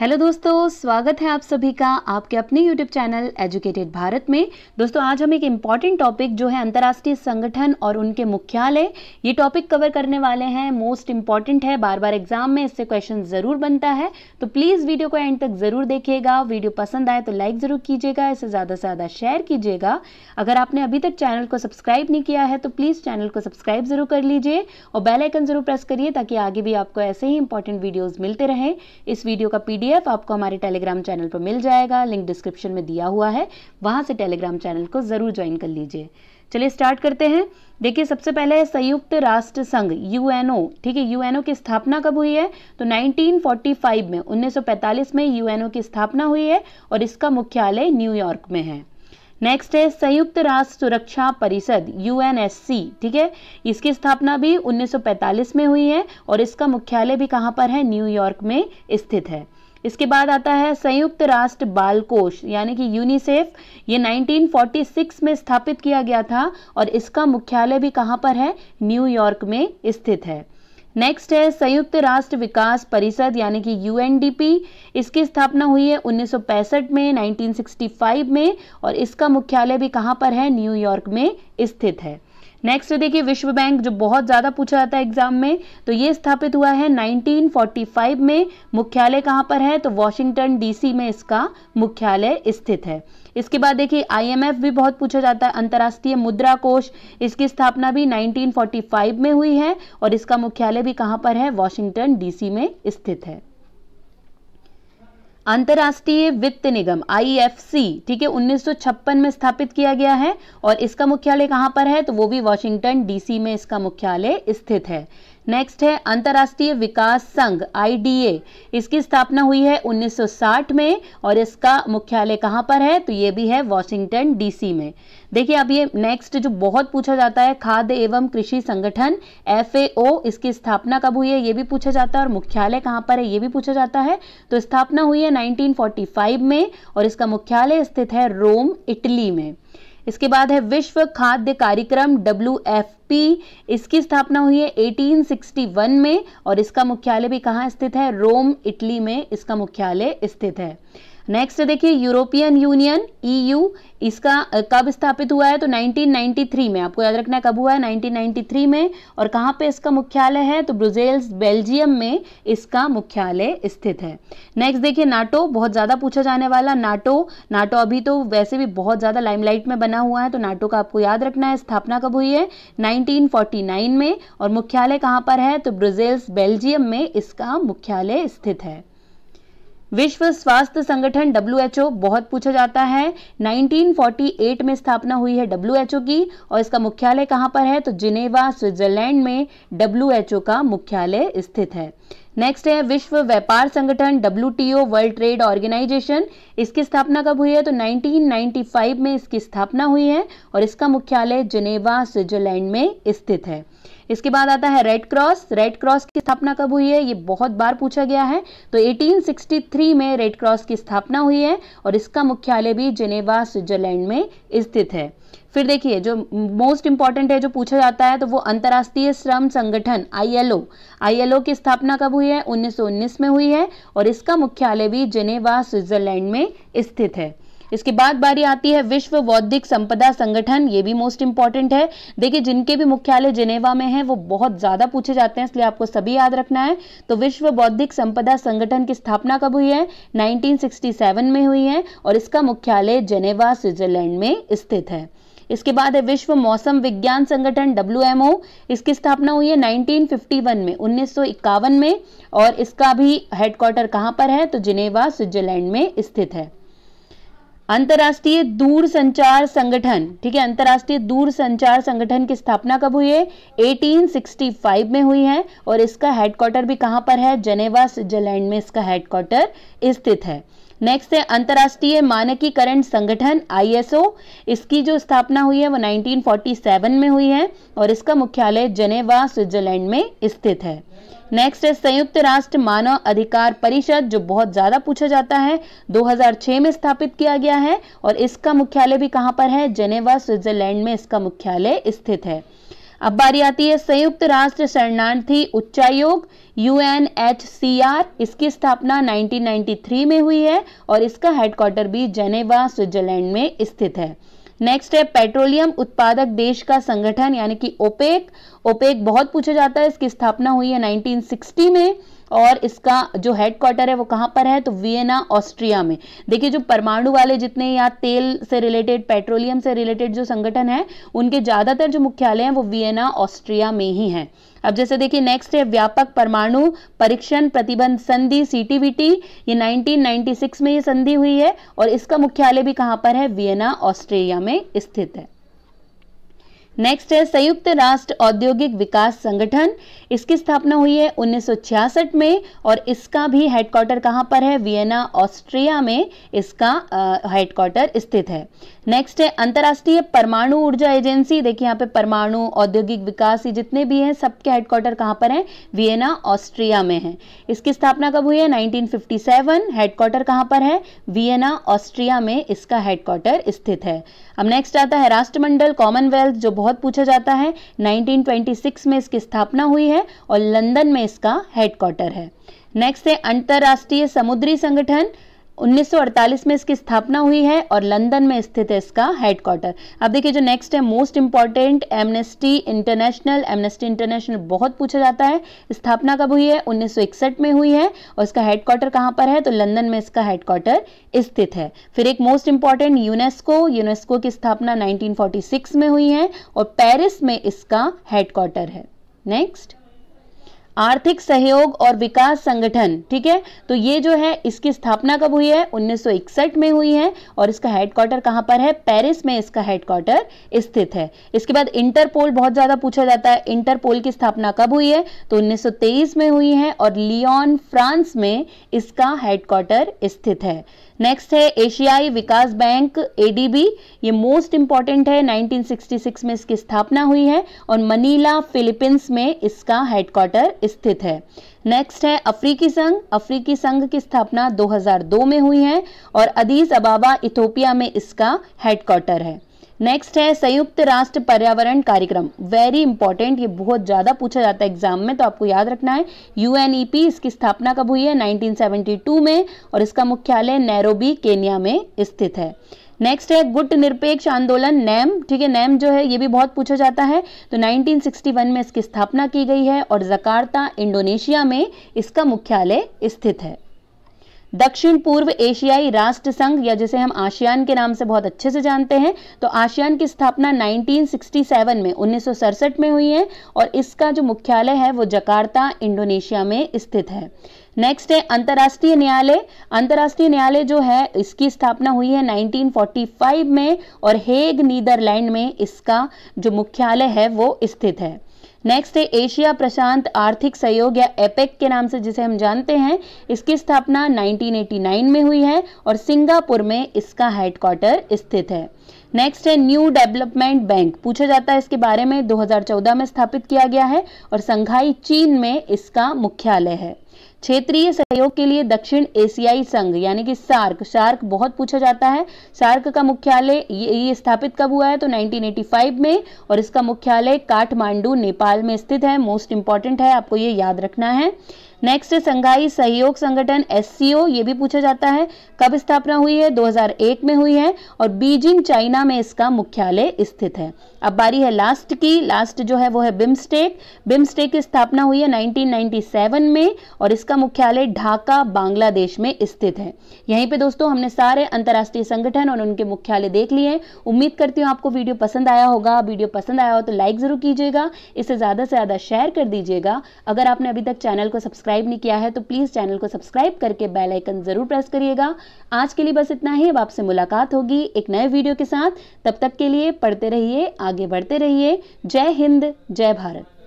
hello दोस्तों स्वागत है आप सभी का आपके अपने यूट्यूब चैनल एजुकेटेड भारत में दोस्तों आज हम एक इम्पॉर्टेंट टॉपिक जो है अंतर्राष्ट्रीय संगठन और उनके मुख्यालय ये टॉपिक कवर करने वाले हैं मोस्ट इम्पॉर्टेंट है बार बार एग्जाम में इससे क्वेश्चन ज़रूर बनता है तो प्लीज़ वीडियो को एंड तक ज़रूर देखिएगा वीडियो पसंद आए तो लाइक ज़रूर कीजिएगा इसे ज़्यादा से ज़्यादा शेयर कीजिएगा अगर आपने अभी तक चैनल को सब्सक्राइब नहीं किया है तो प्लीज़ चैनल को सब्सक्राइब ज़रूर कर लीजिए और बेलाइकन ज़रूर प्रेस करिए ताकि आगे भी आपको ऐसे ही इंपॉर्टेंट वीडियोज़ मिलते रहें इस वीडियो का पी पीडीएफ आपको हमारे टेलीग्राम चैनल पर मिल जाएगा लिंक डिस्क्रिप्शन में दिया हुआ है वहां से टेलीग्राम चैनल को ज़रूर ज्वाइन कर लीजिए चलिए स्टार्ट करते हैं देखिए सबसे पहले है संयुक्त राष्ट्र संघ यूएनओ ठीक है यूएनओ की स्थापना कब हुई है तो 1945 में 1945 में यूएनओ की स्थापना हुई है और इसका मुख्यालय न्यूयॉर्क में है नेक्स्ट है संयुक्त राष्ट्र सुरक्षा परिषद यूएनएससी ठीक है इसकी स्थापना भी 1945 में हुई है और इसका मुख्यालय भी कहाँ पर है न्यूयॉर्क में स्थित है इसके बाद आता है संयुक्त राष्ट्र बाल कोष यानी कि यूनिसेफ ये 1946 में स्थापित किया गया था और इसका मुख्यालय भी कहाँ पर है न्यूयॉर्क में स्थित है नेक्स्ट है संयुक्त राष्ट्र विकास परिषद यानी कि यूएनडीपी इसकी स्थापना हुई है 1965 में 1965 में और इसका मुख्यालय भी कहाँ पर है न्यूयॉर्क में स्थित है नेक्स्ट तो देखिए विश्व बैंक जो बहुत ज़्यादा पूछा जाता है एग्जाम में तो ये स्थापित हुआ है 1945 में मुख्यालय कहाँ पर है तो वॉशिंगटन डीसी में इसका मुख्यालय स्थित है इसके बाद देखिए आईएमएफ भी बहुत पूछा जाता है अंतर्राष्ट्रीय मुद्रा कोष इसकी स्थापना भी 1945 में हुई है और इसका मुख्यालय भी कहाँ पर है वॉशिंगटन डीसी में स्थित है अंतर्राष्ट्रीय वित्त निगम आईएफसी ठीक है 1956 में स्थापित किया गया है और इसका मुख्यालय कहां पर है तो वो भी वॉशिंगटन डीसी में इसका मुख्यालय स्थित है नेक्स्ट है अंतर्राष्ट्रीय विकास संघ आईडीए इसकी स्थापना हुई है 1960 में और इसका मुख्यालय कहाँ पर है तो ये भी है वॉशिंगटन डीसी में देखिए अब ये नेक्स्ट जो बहुत पूछा जाता है खाद्य एवं कृषि संगठन एफएओ इसकी स्थापना कब हुई है ये भी पूछा जाता है और मुख्यालय कहाँ पर है ये भी पूछा जाता है तो स्थापना हुई है नाइनटीन में और इसका मुख्यालय स्थित है रोम इटली में इसके बाद है विश्व खाद्य कार्यक्रम डब्ल्यू इसकी स्थापना हुई है 1861 में और इसका मुख्यालय भी कहाँ स्थित है रोम इटली में इसका मुख्यालय स्थित है नेक्स्ट देखिए यूरोपियन यूनियन ईयू इसका कब स्थापित हुआ है तो 1993 में आपको याद रखना है कब हुआ है 1993 में और कहाँ पे इसका मुख्यालय है तो ब्रुजेल्स बेल्जियम में इसका मुख्यालय स्थित है नेक्स्ट देखिए नाटो बहुत ज़्यादा पूछा जाने वाला नाटो नाटो अभी तो वैसे भी बहुत ज़्यादा लाइमलाइट में बना हुआ है तो नाटो का आपको याद रखना है स्थापना कब हुई है नाइनटीन में और मुख्यालय कहाँ पर है तो ब्रुजेल्स बेल्जियम में इसका मुख्यालय स्थित है विश्व स्वास्थ्य संगठन डब्ल्यू बहुत पूछा जाता है 1948 में स्थापना हुई है डब्ल्यू की और इसका मुख्यालय कहाँ पर है तो जिनेवा स्विट्जरलैंड में डब्ल्यू का मुख्यालय स्थित है नेक्स्ट है विश्व व्यापार संगठन डब्ल्यू वर्ल्ड ट्रेड ऑर्गेनाइजेशन इसकी स्थापना कब हुई है तो 1995 में इसकी स्थापना हुई है और इसका मुख्यालय जिनेवा स्विट्जरलैंड में स्थित है इसके बाद आता है रेड क्रॉस रेड क्रॉस की स्थापना कब हुई है ये बहुत बार पूछा गया है तो 1863 में रेड क्रॉस की स्थापना हुई है और इसका मुख्यालय भी जिनेवा स्विट्जरलैंड में स्थित है फिर देखिए जो मोस्ट इंपॉर्टेंट है जो पूछा जाता है तो वो अंतर्राष्ट्रीय श्रम संगठन आईएलओ आईएलओ की स्थापना कब हुई है 1919 में हुई है और इसका मुख्यालय भी जिनेवा स्विट्जरलैंड में स्थित है इसके बाद बारी आती है विश्व बौद्धिक संपदा संगठन ये भी मोस्ट इंपॉर्टेंट है देखिए जिनके भी मुख्यालय जिनेवा में है वो बहुत ज़्यादा पूछे जाते हैं इसलिए आपको सभी याद रखना है तो विश्व बौद्धिक संपदा संगठन की स्थापना कब हुई है 1967 में हुई है और इसका मुख्यालय जेनेवा स्विट्जरलैंड में स्थित है इसके बाद है विश्व मौसम विज्ञान संगठन डब्ल्यू इसकी स्थापना हुई है 1951 में उन्नीस में और इसका भी हेडक्वार्टर कहाँ पर है तो जिनेवा स्विट्जरलैंड में स्थित है अंतर्राष्ट्रीय संचार संगठन ठीक है अंतर्राष्ट्रीय संचार संगठन की स्थापना कब हुई है 1865 में हुई है और इसका हेडक्वार्टर भी कहां पर है जनेवा स्विट्जरलैंड में इसका हेडक्वार्टर स्थित है नेक्स्ट है अंतर्राष्ट्रीय मानकीकरण संगठन आईएसओ इसकी जो स्थापना हुई है वो 1947 में हुई है और इसका मुख्यालय जनेवा स्विट्जरलैंड में स्थित है नेक्स्ट है संयुक्त राष्ट्र मानव अधिकार परिषद जो बहुत ज्यादा पूछा जाता है 2006 में स्थापित किया गया है और इसका मुख्यालय भी कहां पर है जेनेवा स्विट्जरलैंड में इसका मुख्यालय स्थित है अब बारी आती है संयुक्त राष्ट्र शरणार्थी उच्चायोग यू इसकी स्थापना 1993 में हुई है और इसका हेडक्वार्टर भी जेनेवा स्विट्जरलैंड में स्थित है नेक्स्ट है पेट्रोलियम उत्पादक देश का संगठन यानी कि ओपेक ओपेक बहुत पूछा जाता है इसकी स्थापना हुई है 1960 में और इसका जो हेड क्वार्टर है वो कहाँ पर है तो वियना ऑस्ट्रिया में देखिए जो परमाणु वाले जितने या तेल से रिलेटेड पेट्रोलियम से रिलेटेड जो संगठन है उनके ज़्यादातर जो मुख्यालय हैं वो वियना ऑस्ट्रिया में ही हैं अब जैसे देखिए नेक्स्ट है व्यापक परमाणु परीक्षण प्रतिबंध संधि सीटीवीटी ये 1996 में ये संधि हुई है और इसका मुख्यालय भी कहाँ पर है वियना ऑस्ट्रेलिया में स्थित है नेक्स्ट है संयुक्त राष्ट्र औद्योगिक विकास संगठन इसकी स्थापना हुई है 1966 में और इसका भी हेडक्वार्टर कहाँ पर है वियना ऑस्ट्रिया में इसका हेडक्वार्टर स्थित है नेक्स्ट है अंतर्राष्ट्रीय परमाणु ऊर्जा एजेंसी देखिए यहाँ पे परमाणु औद्योगिक विकास जितने भी हैं सबके हेडक्वार्टर कहाँ पर है वियना ऑस्ट्रिया में है इसकी स्थापना कब हुई है नाइनटीन हेडक्वार्टर कहाँ पर है वियना ऑस्ट्रिया में इसका हेडक्वार्टर स्थित है अब नेक्स्ट आता है राष्ट्रमंडल कॉमनवेल्थ जो बहुत पूछा जाता है 1926 में इसकी स्थापना हुई है और लंदन में इसका हेडक्वार्टर है नेक्स्ट है अंतर्राष्ट्रीय समुद्री संगठन 1948 में इसकी स्थापना हुई है और लंदन में स्थित है इसका हेडक्वार्टर अब देखिए जो नेक्स्ट है most important Amnesty International Amnesty International बहुत पूछा जाता है स्थापना कब हुई है 1961 में हुई है और इसका हेडक्वार्टर कहाँ पर है तो लंदन में इसका हेडक्वार्टर स्थित है फिर एक मोस्ट इंपॉर्टेंट यूनेस्को यूनेस्को की स्थापना नाइनटीन में हुई है और पेरिस में इसका हेडक्वार्टर है नेक्स्ट आर्थिक सहयोग और विकास संगठन ठीक है तो ये जो है इसकी स्थापना कब हुई है 1961 में हुई है और इसका हेडक्वार्टर कहां पर है पेरिस में इसका हेडक्वार्टर स्थित है इसके बाद इंटरपोल बहुत ज़्यादा पूछा जाता है इंटरपोल की स्थापना कब हुई है तो 1923 में हुई है और लियोन फ्रांस में इसका हेडक्वार्टर स्थित है नेक्स्ट है एशियाई विकास बैंक एडीबी ये मोस्ट इंपॉर्टेंट है 1966 में इसकी स्थापना हुई है और मनीला फिलीपींस में इसका हेडक्वार्टर स्थित है नेक्स्ट है अफ्रीकी संघ अफ्रीकी संघ की स्थापना 2002 में हुई है और अदीस अबाबा इथोपिया में इसका हेडक्वार्टर है नेक्स्ट है संयुक्त राष्ट्र पर्यावरण कार्यक्रम वेरी इंपॉर्टेंट ये बहुत ज़्यादा पूछा जाता है एग्जाम में तो आपको याद रखना है यूएनईपी e इसकी स्थापना कब हुई है 1972 में और इसका मुख्यालय नैरोबी केनिया में स्थित है नेक्स्ट है गुट निरपेक्ष आंदोलन नैम ठीक है नैम जो है ये भी बहुत पूछा जाता है तो 1961 में इसकी स्थापना की गई है और जकार्ता इंडोनेशिया में इसका मुख्यालय स्थित है दक्षिण पूर्व एशियाई राष्ट्र संघ या जिसे हम आशियान के नाम से बहुत अच्छे से जानते हैं तो आशियान की स्थापना 1967 में उन्नीस में हुई है और इसका जो मुख्यालय है वो जकार्ता इंडोनेशिया में स्थित है नेक्स्ट है अंतर्राष्ट्रीय न्यायालय अंतर्राष्ट्रीय न्यायालय जो है इसकी स्थापना हुई है 1945 में और हेग नीदरलैंड में इसका जो मुख्यालय है वो स्थित है नेक्स्ट है एशिया प्रशांत आर्थिक सहयोग या एपेक के नाम से जिसे हम जानते हैं इसकी स्थापना 1989 में हुई है और सिंगापुर में इसका हेडक्वार्टर स्थित है नेक्स्ट है न्यू डेवलपमेंट बैंक पूछा जाता है इसके बारे में 2014 में स्थापित किया गया है और संघाई चीन में इसका मुख्यालय है क्षेत्रीय सहयोग के लिए दक्षिण एशियाई संघ यानी कि सार्क सार्क बहुत पूछा जाता है सार्क का मुख्यालय ये, ये स्थापित कब हुआ है तो 1985 में और इसका मुख्यालय काठमांडू नेपाल में स्थित है मोस्ट इंपॉर्टेंट है आपको ये याद रखना है नेक्स्ट संघाई सहयोग संगठन एस ये भी पूछा जाता है कब स्थापना हुई है 2001 में हुई है और बीजिंग चाइना में इसका मुख्यालय स्थित है अब बारी है लास्ट की लास्ट जो है वो है बिम्स्टेक बिम्स्टेक की स्थापना हुई है 1997 में और इसका मुख्यालय ढाका बांग्लादेश में स्थित है यहीं पे दोस्तों हमने सारे अंतर्राष्ट्रीय संगठन और उनके मुख्यालय देख लिए उम्मीद करती हूँ आपको वीडियो पसंद आया होगा वीडियो पसंद आया हो तो लाइक ज़रूर कीजिएगा इसे ज़्यादा से ज़्यादा शेयर कर दीजिएगा अगर आपने अभी तक चैनल को सब्सक्राइब सब्सक्राइब नहीं किया है तो प्लीज़ चैनल को सब्सक्राइब करके बेल आइकन ज़रूर प्रेस करिएगा आज के लिए बस इतना ही अब आपसे मुलाकात होगी एक नए वीडियो के साथ तब तक के लिए पढ़ते रहिए आगे बढ़ते रहिए जय हिंद जय भारत